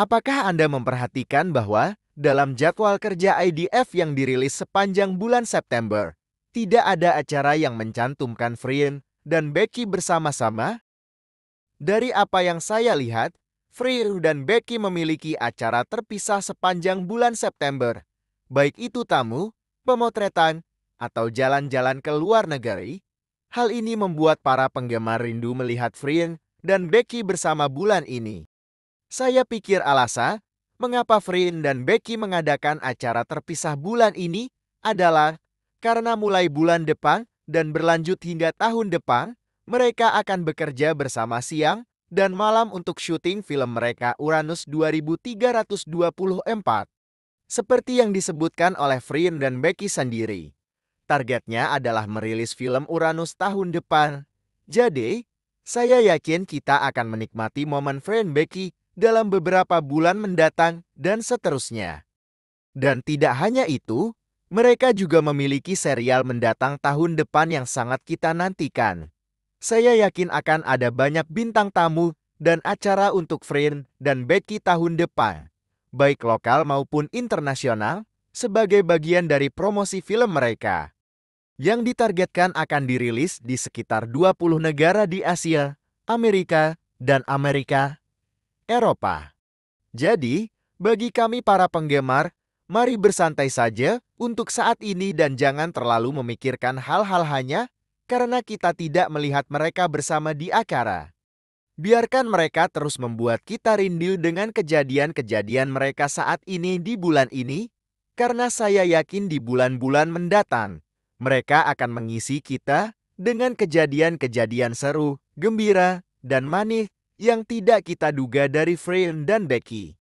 Apakah Anda memperhatikan bahwa dalam jadwal kerja IDF yang dirilis sepanjang bulan September, tidak ada acara yang mencantumkan Freen dan Becky bersama-sama? Dari apa yang saya lihat, Freer dan Becky memiliki acara terpisah sepanjang bulan September, baik itu tamu, pemotretan, atau jalan-jalan ke luar negeri. Hal ini membuat para penggemar rindu melihat Frien dan Becky bersama bulan ini. Saya pikir Alasa, mengapa Frin dan Becky mengadakan acara terpisah bulan ini adalah karena mulai bulan depan dan berlanjut hingga tahun depan, mereka akan bekerja bersama siang dan malam untuk syuting film mereka Uranus 2324. Seperti yang disebutkan oleh Frin dan Becky sendiri. Targetnya adalah merilis film Uranus tahun depan. Jadi, saya yakin kita akan menikmati momen Frin Becky dalam beberapa bulan mendatang, dan seterusnya. Dan tidak hanya itu, mereka juga memiliki serial mendatang tahun depan yang sangat kita nantikan. Saya yakin akan ada banyak bintang tamu dan acara untuk Friend dan Becky tahun depan, baik lokal maupun internasional, sebagai bagian dari promosi film mereka. Yang ditargetkan akan dirilis di sekitar 20 negara di Asia, Amerika, dan Amerika Eropa. Jadi, bagi kami para penggemar, mari bersantai saja untuk saat ini dan jangan terlalu memikirkan hal-hal hanya karena kita tidak melihat mereka bersama di akara. Biarkan mereka terus membuat kita rindu dengan kejadian-kejadian mereka saat ini di bulan ini, karena saya yakin di bulan-bulan mendatang, mereka akan mengisi kita dengan kejadian-kejadian seru, gembira, dan manis yang tidak kita duga dari Freyan dan Becky.